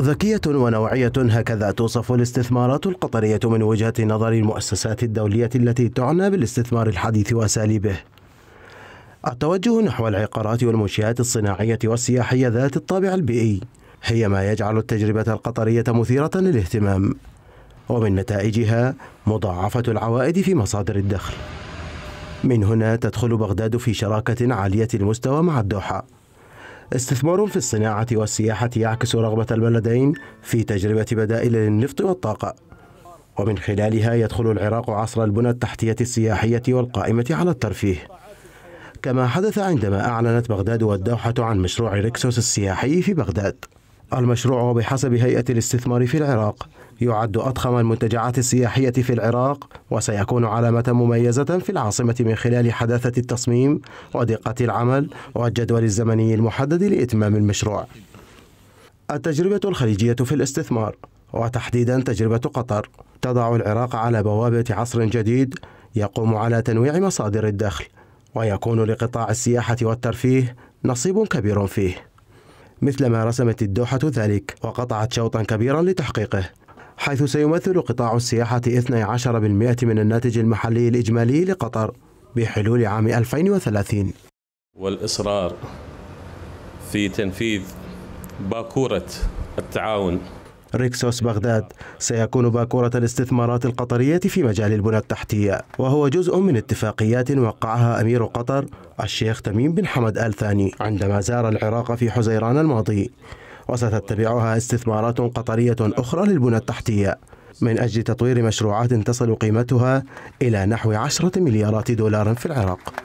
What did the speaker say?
ذكية ونوعية هكذا توصف الاستثمارات القطرية من وجهة نظر المؤسسات الدولية التي تعنى بالاستثمار الحديث وأساليبه التوجه نحو العقارات والمنشآت الصناعية والسياحية ذات الطابع البيئي هي ما يجعل التجربة القطرية مثيرة للاهتمام ومن نتائجها مضاعفة العوائد في مصادر الدخل من هنا تدخل بغداد في شراكة عالية المستوى مع الدوحة استثمار في الصناعة والسياحة يعكس رغبة البلدين في تجربة بدائل للنفط والطاقة ومن خلالها يدخل العراق عصر البنى التحتية السياحية والقائمة على الترفيه كما حدث عندما أعلنت بغداد والدوحة عن مشروع ريكسوس السياحي في بغداد المشروع بحسب هيئة الاستثمار في العراق يعد أضخم المنتجعات السياحية في العراق وسيكون علامة مميزة في العاصمة من خلال حداثة التصميم ودقة العمل والجدول الزمني المحدد لإتمام المشروع التجربة الخليجية في الاستثمار وتحديدا تجربة قطر تضع العراق على بوابة عصر جديد يقوم على تنويع مصادر الدخل ويكون لقطاع السياحة والترفيه نصيب كبير فيه مثلما رسمت الدوحة ذلك وقطعت شوطا كبيرا لتحقيقه حيث سيمثل قطاع السياحة 12% من الناتج المحلي الإجمالي لقطر بحلول عام 2030 والإصرار في تنفيذ باكورة التعاون ريكسوس بغداد سيكون باكورة الاستثمارات القطرية في مجال البنى التحتية وهو جزء من اتفاقيات وقعها أمير قطر الشيخ تميم بن حمد آل ثاني عندما زار العراق في حزيران الماضي وستتبعها استثمارات قطرية أخرى للبنى التحتية من أجل تطوير مشروعات تصل قيمتها إلى نحو عشرة مليارات دولار في العراق